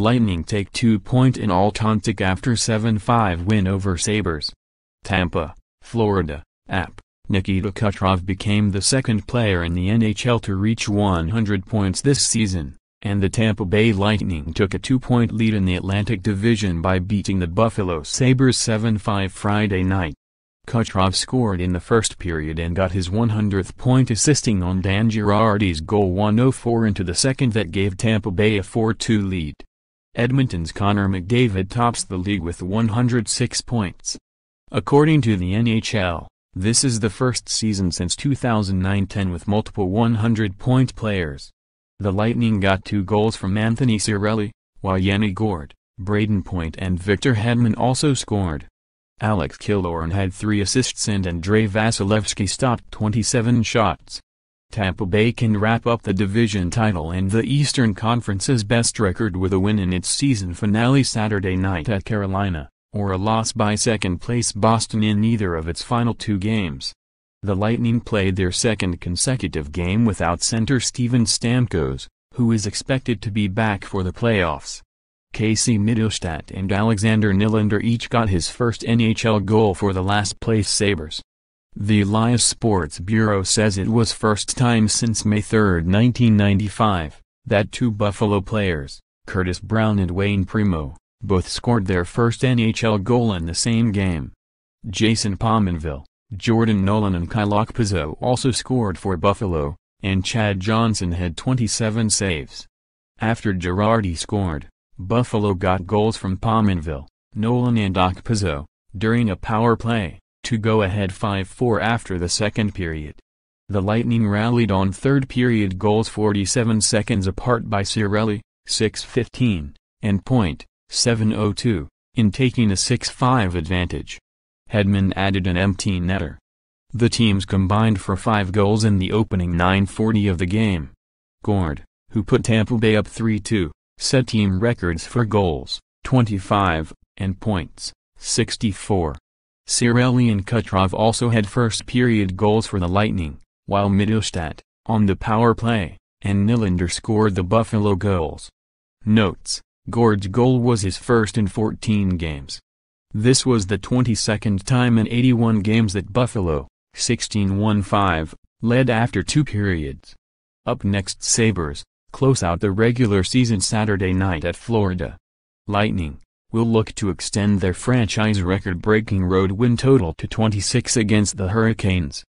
Lightning take 2 point in Altontic after 7-5 win over Sabres. Tampa, Florida, app. Nikita Kucherov became the second player in the NHL to reach 100 points this season, and the Tampa Bay Lightning took a two-point lead in the Atlantic Division by beating the Buffalo Sabres 7-5 Friday night. Kucherov scored in the first period and got his 100th point assisting on Dan Girardi's goal 104 into the second that gave Tampa Bay a 4-2 lead. Edmonton's Connor McDavid tops the league with 106 points. According to the NHL, this is the first season since 2009-10 with multiple 100-point players. The Lightning got two goals from Anthony Cirelli, while Yanni Gord, Braden Point and Victor Hedman also scored. Alex Killorn had three assists and Andrei Vasilevsky stopped 27 shots. Tampa Bay can wrap up the division title and the Eastern Conference's best record with a win in its season finale Saturday night at Carolina, or a loss by second-place Boston in either of its final two games. The Lightning played their second consecutive game without center Steven Stamkos, who is expected to be back for the playoffs. Casey Middlestat and Alexander Nylander each got his first NHL goal for the last-place Sabres. The Elias Sports Bureau says it was first time since May 3, 1995, that two Buffalo players, Curtis Brown and Wayne Primo, both scored their first NHL goal in the same game. Jason Pominville, Jordan Nolan and Kyle Okpizzo also scored for Buffalo, and Chad Johnson had 27 saves. After Girardi scored, Buffalo got goals from Pominville, Nolan and Okpizzo, during a power play to go ahead 5-4 after the second period. The Lightning rallied on third period goals 47 seconds apart by Cirelli, 6-15, and point, 7-02, in taking a 6-5 advantage. Hedman added an empty netter. The teams combined for five goals in the opening 940 of the game. Gord, who put Tampa Bay up 3-2, set team records for goals, 25, and points, 64. Sireli and Kutrov also had first-period goals for the Lightning, while Mittelstadt, on the power play, and Nylander scored the Buffalo goals. Notes, Gord's goal was his first in 14 games. This was the 22nd time in 81 games that Buffalo, 16-1-5, led after two periods. Up next Sabres, close out the regular season Saturday night at Florida. Lightning, will look to extend their franchise record-breaking road win total to 26 against the Hurricanes.